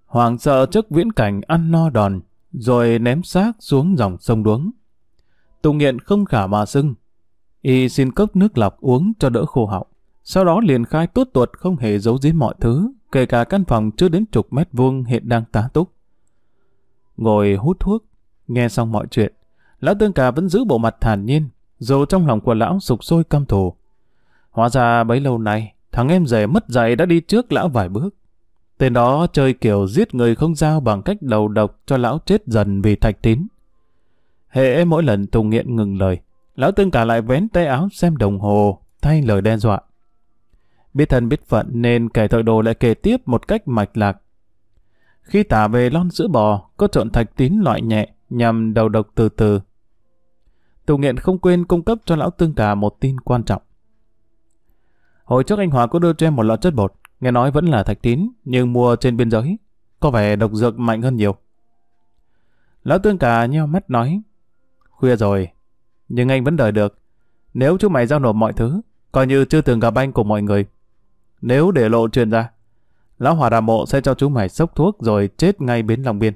Hoàng sợ trước viễn cảnh ăn no đòn, rồi ném xác xuống dòng sông đuống. Tùng nghiện không khả mà sưng. Y xin cốc nước lọc uống cho đỡ khô họng. Sau đó liền khai tuốt tuột không hề giấu giếm mọi thứ, kể cả căn phòng chưa đến chục mét vuông hiện đang tá túc. Ngồi hút thuốc, nghe xong mọi chuyện, lão tương cà vẫn giữ bộ mặt thản nhiên, dù trong lòng của lão sục sôi căm thù. Hóa ra bấy lâu nay, thằng em rể mất dạy đã đi trước lão vài bước. Tên đó chơi kiểu giết người không giao bằng cách đầu độc cho lão chết dần vì thạch tín. Hệ mỗi lần Tùng Nghiện ngừng lời, lão tương cả lại vén tay áo xem đồng hồ, thay lời đe dọa. Biết thân biết phận nên kẻ thợ đồ lại kể tiếp một cách mạch lạc. Khi tả về lon sữa bò, có trộn thạch tín loại nhẹ nhằm đầu độc từ từ. Tùng Nghiện không quên cung cấp cho lão tương cả một tin quan trọng. Hồi trước anh Hòa có đưa cho em một lọ chất bột, nghe nói vẫn là thạch tín, nhưng mua trên biên giới. Có vẻ độc dược mạnh hơn nhiều. Lão Tương Cà nheo mắt nói, khuya rồi, nhưng anh vẫn đợi được. Nếu chú mày giao nộp mọi thứ, coi như chưa từng gặp anh cùng mọi người. Nếu để lộ truyền ra, Lão Hòa Đà Mộ sẽ cho chú mày sốc thuốc rồi chết ngay bến lòng Biên.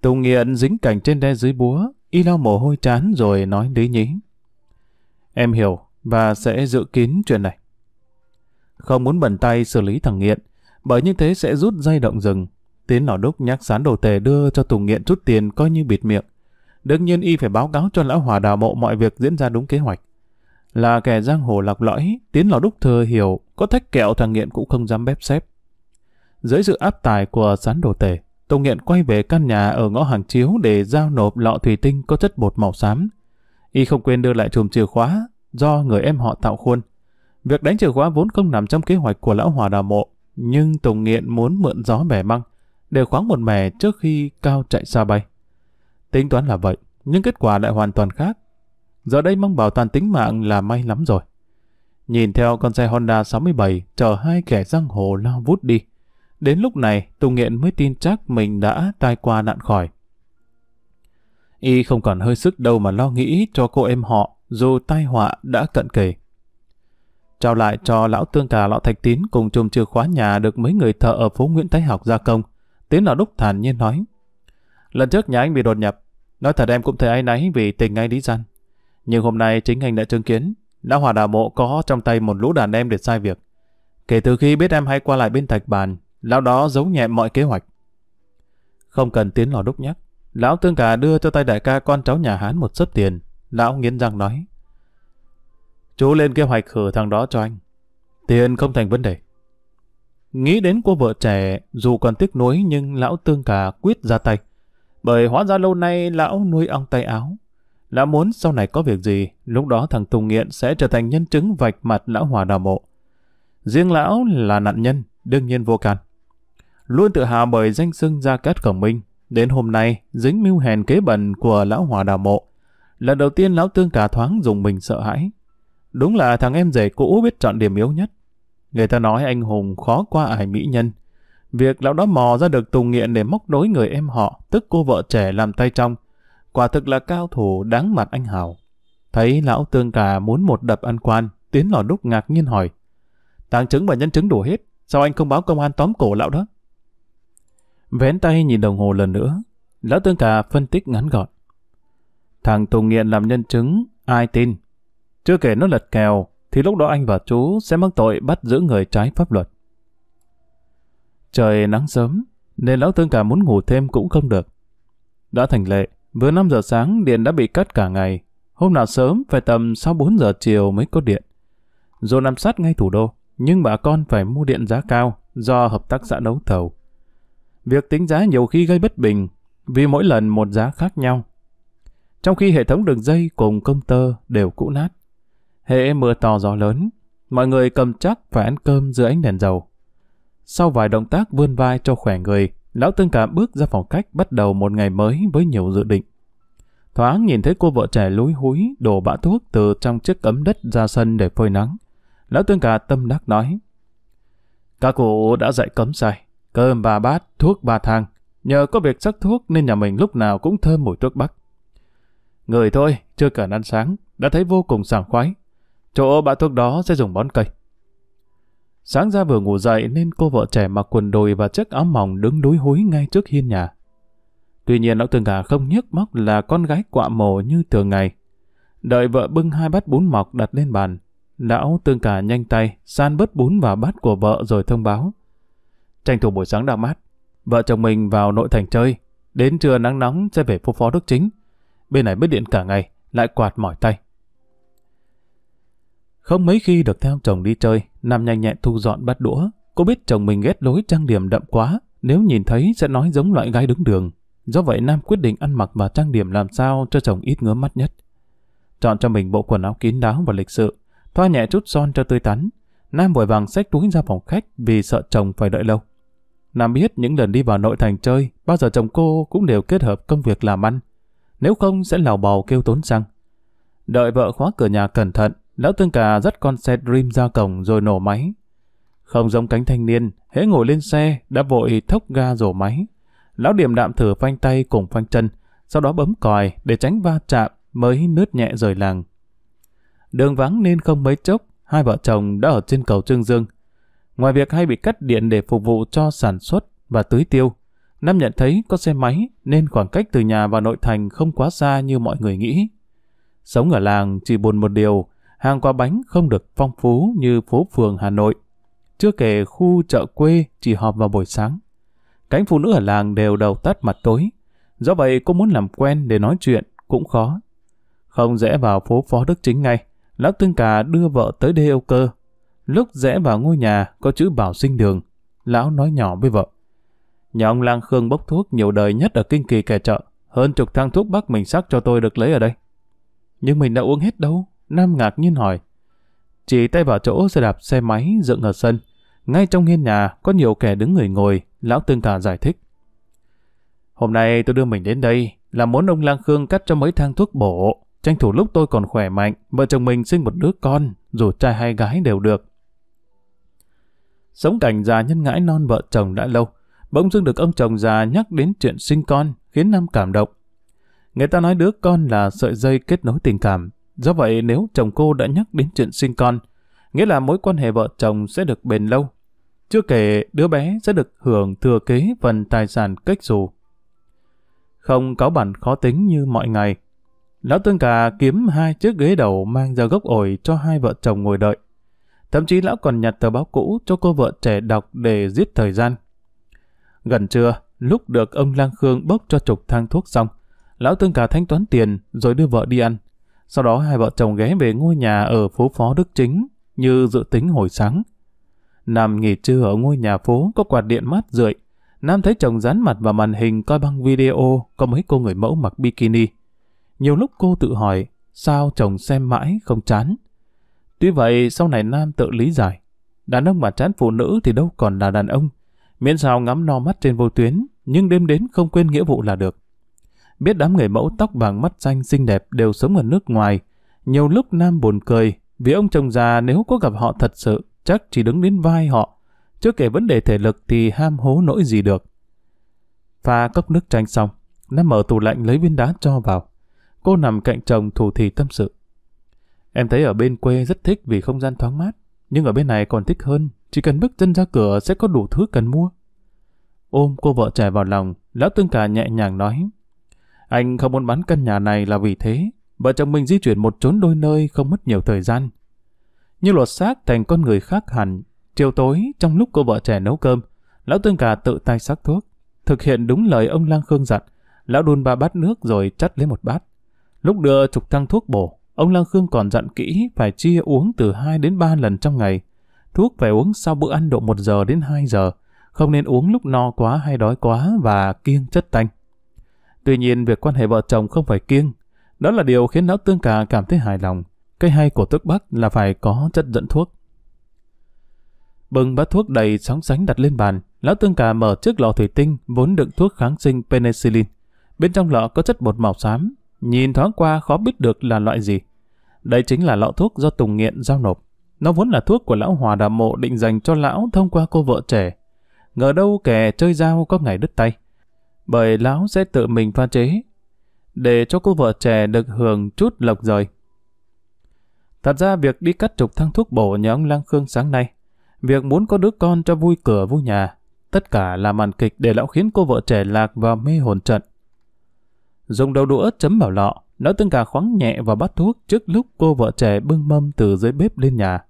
Tùng nghiện dính cảnh trên đe dưới búa, y lau mồ hôi chán rồi nói lý nhí. Em hiểu, và sẽ dự kín chuyện này. Không muốn bẩn tay xử lý thằng nghiện, bởi như thế sẽ rút dây động rừng. Tiến lò đúc nhắc sán đồ tề đưa cho Tùng nghiện chút tiền coi như bịt miệng. Đương nhiên y phải báo cáo cho lão hòa đào mộ mọi việc diễn ra đúng kế hoạch. Là kẻ giang hồ lọc lõi, Tiến lò đúc thừa hiểu, có thách kẹo thằng nghiện cũng không dám bép xếp. Dưới sự áp tài của sán đồ tề, Tùng nghiện quay về căn nhà ở ngõ hàng chiếu để giao nộp lọ thủy tinh có chất bột màu xám. Y không quên đưa lại chùm chìa khóa, do người em họ tạo khuôn. Việc đánh chìa khóa vốn không nằm trong kế hoạch của lão hòa đào mộ, nhưng Tùng Nghiện muốn mượn gió bẻ măng, để khoáng một mẻ trước khi cao chạy xa bay. Tính toán là vậy, nhưng kết quả lại hoàn toàn khác. Giờ đây mong bảo toàn tính mạng là may lắm rồi. Nhìn theo con xe Honda 67 chờ hai kẻ răng hồ lao vút đi. Đến lúc này, Tùng Nghiện mới tin chắc mình đã tai qua nạn khỏi. Y không còn hơi sức đâu mà lo nghĩ cho cô em họ dù tai họa đã cận kề. Trao lại cho lão tương cà lão thạch tín cùng chùm chìa khóa nhà được mấy người thợ ở phố Nguyễn Thái Học gia công. Tiến lão đúc thản nhiên nói. Lần trước nhà anh bị đột nhập, nói thật em cũng thấy anh ấy vì tình anh lý gian. Nhưng hôm nay chính anh đã chứng kiến, lão hòa đà mộ có trong tay một lũ đàn em để sai việc. Kể từ khi biết em hay qua lại bên thạch bàn, lão đó giấu nhẹ mọi kế hoạch. Không cần tiến lò đúc nhắc, lão tương cà đưa cho tay đại ca con cháu nhà Hán một sớp tiền, Lão nghiến răng nói. Chú lên kế hoạch khử thằng đó cho anh. Tiền không thành vấn đề. Nghĩ đến cô vợ trẻ, dù còn tiếc nuối nhưng lão tương cả quyết ra tay. Bởi hóa ra lâu nay lão nuôi ong tay áo. Lão muốn sau này có việc gì, lúc đó thằng Tùng Nghiện sẽ trở thành nhân chứng vạch mặt lão hòa đào mộ. Riêng lão là nạn nhân, đương nhiên vô can. Luôn tự hào bởi danh xưng Gia Cát Khổng Minh, đến hôm nay dính mưu hèn kế bẩn của lão hòa đào mộ. Lần đầu tiên lão tương cả thoáng dùng mình sợ hãi. Đúng là thằng em rể cũ biết chọn điểm yếu nhất. Người ta nói anh hùng khó qua ải mỹ nhân. Việc lão đó mò ra được tù nghiện để móc đối người em họ, tức cô vợ trẻ làm tay trong. Quả thực là cao thủ đáng mặt anh Hào. Thấy lão tương cả muốn một đập ăn quan, Tiến lò đúc ngạc nhiên hỏi. Tàng chứng và nhân chứng đủ hết, sao anh không báo công an tóm cổ lão đó? Vén tay nhìn đồng hồ lần nữa, lão tương cả phân tích ngắn gọn. Thằng tù Nghiện làm nhân chứng, ai tin? Chưa kể nó lật kèo, thì lúc đó anh và chú sẽ mắc tội bắt giữ người trái pháp luật. Trời nắng sớm, nên lão tương cả muốn ngủ thêm cũng không được. Đã thành lệ, vừa 5 giờ sáng điện đã bị cắt cả ngày. Hôm nào sớm phải tầm sau 4 giờ chiều mới có điện. Dù nằm sát ngay thủ đô, nhưng bà con phải mua điện giá cao do hợp tác xã đấu thầu. Việc tính giá nhiều khi gây bất bình vì mỗi lần một giá khác nhau trong khi hệ thống đường dây cùng công tơ đều cũ nát. Hệ mưa to gió lớn, mọi người cầm chắc phải ăn cơm dưới ánh đèn dầu. Sau vài động tác vươn vai cho khỏe người, lão tương cảm bước ra phòng khách bắt đầu một ngày mới với nhiều dự định. Thoáng nhìn thấy cô vợ trẻ lúi húi đổ bã thuốc từ trong chiếc ấm đất ra sân để phơi nắng. Lão tương cả tâm đắc nói. Các cụ đã dạy cấm sai, cơm ba bát, thuốc ba thang. Nhờ có việc sắc thuốc nên nhà mình lúc nào cũng thơm mùi thuốc bắc. Người thôi, chưa cần ăn sáng, đã thấy vô cùng sảng khoái. Chỗ bã thuốc đó sẽ dùng bón cây. Sáng ra vừa ngủ dậy nên cô vợ trẻ mặc quần đùi và chiếc áo mỏng đứng đối hối ngay trước hiên nhà. Tuy nhiên lão tường gà không nhức mắt là con gái quạ mồ như thường ngày. Đợi vợ bưng hai bát bún mọc đặt lên bàn, lão tương cả nhanh tay san bớt bún vào bát của vợ rồi thông báo. Tranh thủ buổi sáng đang mát, vợ chồng mình vào nội thành chơi, đến trưa nắng nóng sẽ về phố phó đức chính bên này mới điện cả ngày, lại quạt mỏi tay. Không mấy khi được theo chồng đi chơi, Nam nhanh nhẹn thu dọn bát đũa. Cô biết chồng mình ghét lối trang điểm đậm quá, nếu nhìn thấy sẽ nói giống loại gái đứng đường. Do vậy Nam quyết định ăn mặc và trang điểm làm sao cho chồng ít ngứa mắt nhất. Chọn cho mình bộ quần áo kín đáo và lịch sự, thoa nhẹ chút son cho tươi tắn. Nam vội vàng xách túi ra phòng khách vì sợ chồng phải đợi lâu. Nam biết những lần đi vào nội thành chơi, bao giờ chồng cô cũng đều kết hợp công việc làm ăn, nếu không sẽ lào bào kêu tốn xăng. Đợi vợ khóa cửa nhà cẩn thận, lão tương cà dắt con xe Dream ra cổng rồi nổ máy. Không giống cánh thanh niên, hễ ngồi lên xe đã vội thốc ga rổ máy. Lão điểm đạm thử phanh tay cùng phanh chân, sau đó bấm còi để tránh va chạm mới lướt nhẹ rời làng. Đường vắng nên không mấy chốc, hai vợ chồng đã ở trên cầu Trương Dương. Ngoài việc hay bị cắt điện để phục vụ cho sản xuất và tưới tiêu, Nam nhận thấy có xe máy nên khoảng cách từ nhà và nội thành không quá xa như mọi người nghĩ. Sống ở làng chỉ buồn một điều, hàng quả bánh không được phong phú như phố phường Hà Nội. Chưa kể khu chợ quê chỉ họp vào buổi sáng. Cánh phụ nữ ở làng đều đầu tắt mặt tối. Do vậy cô muốn làm quen để nói chuyện cũng khó. Không rẽ vào phố Phó Đức Chính ngay, Lão Tương Cà đưa vợ tới đê âu cơ. Lúc rẽ vào ngôi nhà có chữ bảo sinh đường, Lão nói nhỏ với vợ. Nhà ông Lang Khương bốc thuốc nhiều đời nhất ở kinh kỳ kẻ chợ. Hơn chục thang thuốc bắc mình sắc cho tôi được lấy ở đây. Nhưng mình đã uống hết đâu? Nam ngạc nhiên hỏi. Chỉ tay vào chỗ xe đạp xe máy dựng ở sân. Ngay trong hiên nhà có nhiều kẻ đứng người ngồi, lão tương cả giải thích. Hôm nay tôi đưa mình đến đây là muốn ông Lang Khương cắt cho mấy thang thuốc bổ. Tranh thủ lúc tôi còn khỏe mạnh, vợ chồng mình sinh một đứa con, dù trai hay gái đều được. Sống cảnh già nhân ngãi non vợ chồng đã lâu, Bỗng dưng được ông chồng già nhắc đến chuyện sinh con, khiến Nam cảm động. Người ta nói đứa con là sợi dây kết nối tình cảm. Do vậy nếu chồng cô đã nhắc đến chuyện sinh con, nghĩa là mối quan hệ vợ chồng sẽ được bền lâu. Chưa kể đứa bé sẽ được hưởng thừa kế phần tài sản cách dù. Không có bản khó tính như mọi ngày. Lão Tương Cà kiếm hai chiếc ghế đầu mang ra gốc ổi cho hai vợ chồng ngồi đợi. Thậm chí lão còn nhặt tờ báo cũ cho cô vợ trẻ đọc để giết thời gian. Gần trưa, lúc được ông Lang Khương bốc cho chục thang thuốc xong, lão Tương cà thanh toán tiền rồi đưa vợ đi ăn. Sau đó hai vợ chồng ghé về ngôi nhà ở phố Phó Đức Chính như dự tính hồi sáng. Nam nghỉ trưa ở ngôi nhà phố có quạt điện mát rượi. Nam thấy chồng dán mặt vào màn hình coi băng video có mấy cô người mẫu mặc bikini. Nhiều lúc cô tự hỏi sao chồng xem mãi không chán. Tuy vậy sau này Nam tự lý giải. Đàn ông mà chán phụ nữ thì đâu còn là đàn ông. Miễn sao ngắm no mắt trên vô tuyến, nhưng đêm đến không quên nghĩa vụ là được. Biết đám người mẫu tóc vàng mắt xanh xinh đẹp đều sống ở nước ngoài. Nhiều lúc Nam buồn cười, vì ông chồng già nếu có gặp họ thật sự, chắc chỉ đứng đến vai họ. Chưa kể vấn đề thể lực thì ham hố nỗi gì được. Pha cốc nước chanh xong, Nam mở tủ lạnh lấy viên đá cho vào. Cô nằm cạnh chồng thủ thì tâm sự. Em thấy ở bên quê rất thích vì không gian thoáng mát, nhưng ở bên này còn thích hơn chỉ cần bước chân ra cửa sẽ có đủ thứ cần mua. Ôm cô vợ trẻ vào lòng, lão tương cả nhẹ nhàng nói. Anh không muốn bán căn nhà này là vì thế, vợ chồng mình di chuyển một chốn đôi nơi không mất nhiều thời gian. Như lột xác thành con người khác hẳn, chiều tối trong lúc cô vợ trẻ nấu cơm, lão tương cả tự tay sắc thuốc, thực hiện đúng lời ông lang khương dặn, lão đun ba bát nước rồi chắt lấy một bát. Lúc đưa trục thăng thuốc bổ, ông lang khương còn dặn kỹ phải chia uống từ 2 đến 3 lần trong ngày, thuốc phải uống sau bữa ăn độ 1 giờ đến 2 giờ, không nên uống lúc no quá hay đói quá và kiêng chất tanh. Tuy nhiên, việc quan hệ vợ chồng không phải kiêng. Đó là điều khiến lão tương cà cảm thấy hài lòng. Cái hay của thuốc bắc là phải có chất dẫn thuốc. Bưng bát thuốc đầy sóng sánh đặt lên bàn, lão tương cà mở chiếc lọ thủy tinh vốn đựng thuốc kháng sinh penicillin. Bên trong lọ có chất bột màu xám, nhìn thoáng qua khó biết được là loại gì. Đây chính là lọ thuốc do Tùng nghiện giao nộp. Nó vốn là thuốc của lão hòa đàm mộ định dành cho lão thông qua cô vợ trẻ. Ngờ đâu kẻ chơi dao có ngày đứt tay. Bởi lão sẽ tự mình pha chế. Để cho cô vợ trẻ được hưởng chút lộc rời. Thật ra việc đi cắt trục thăng thuốc bổ nhà ông Lang Khương sáng nay, việc muốn có đứa con cho vui cửa vui nhà, tất cả là màn kịch để lão khiến cô vợ trẻ lạc vào mê hồn trận. Dùng đầu đũa chấm vào lọ, nó từng cả khoáng nhẹ vào bát thuốc trước lúc cô vợ trẻ bưng mâm từ dưới bếp lên nhà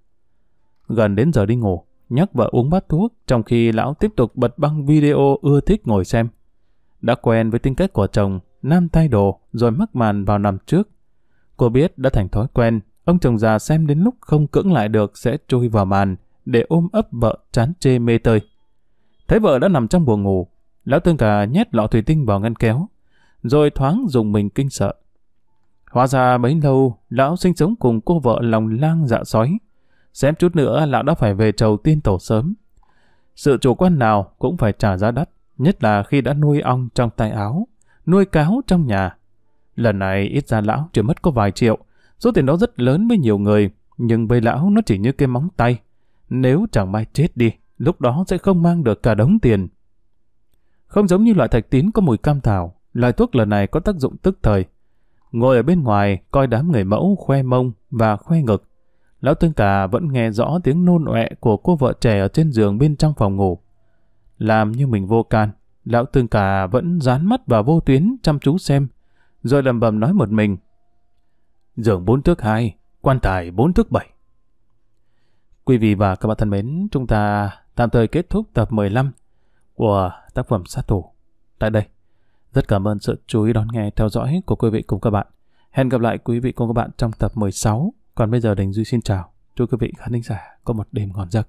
gần đến giờ đi ngủ, nhắc vợ uống bát thuốc, trong khi lão tiếp tục bật băng video ưa thích ngồi xem. Đã quen với tính cách của chồng, nam thay đồ, rồi mắc màn vào nằm trước. Cô biết đã thành thói quen, ông chồng già xem đến lúc không cưỡng lại được sẽ chui vào màn, để ôm ấp vợ chán chê mê tơi. Thấy vợ đã nằm trong buồng ngủ, lão tương cả nhét lọ thủy tinh vào ngăn kéo, rồi thoáng dùng mình kinh sợ. Hóa ra mấy lâu, lão sinh sống cùng cô vợ lòng lang dạ sói, xem chút nữa lão đã phải về chầu tiên tổ sớm. Sự chủ quan nào cũng phải trả giá đắt, nhất là khi đã nuôi ong trong tay áo, nuôi cáo trong nhà. Lần này ít ra lão chỉ mất có vài triệu, số tiền đó rất lớn với nhiều người, nhưng với lão nó chỉ như cái móng tay. Nếu chẳng may chết đi, lúc đó sẽ không mang được cả đống tiền. Không giống như loại thạch tín có mùi cam thảo, loại thuốc lần này có tác dụng tức thời. Ngồi ở bên ngoài, coi đám người mẫu khoe mông và khoe ngực, Lão Tương Cà vẫn nghe rõ tiếng nôn ọe của cô vợ trẻ ở trên giường bên trong phòng ngủ. Làm như mình vô can, Lão Tương Cà vẫn dán mắt vào vô tuyến chăm chú xem, rồi lầm bầm nói một mình. Giường bốn thước hai quan tài bốn thước bảy Quý vị và các bạn thân mến, chúng ta tạm thời kết thúc tập 15 của tác phẩm sát thủ tại đây. Rất cảm ơn sự chú ý đón nghe theo dõi của quý vị cùng các bạn. Hẹn gặp lại quý vị cùng các bạn trong tập 16. Còn bây giờ Đình Duy xin chào, chúc quý vị khán thính giả có một đêm ngon giấc.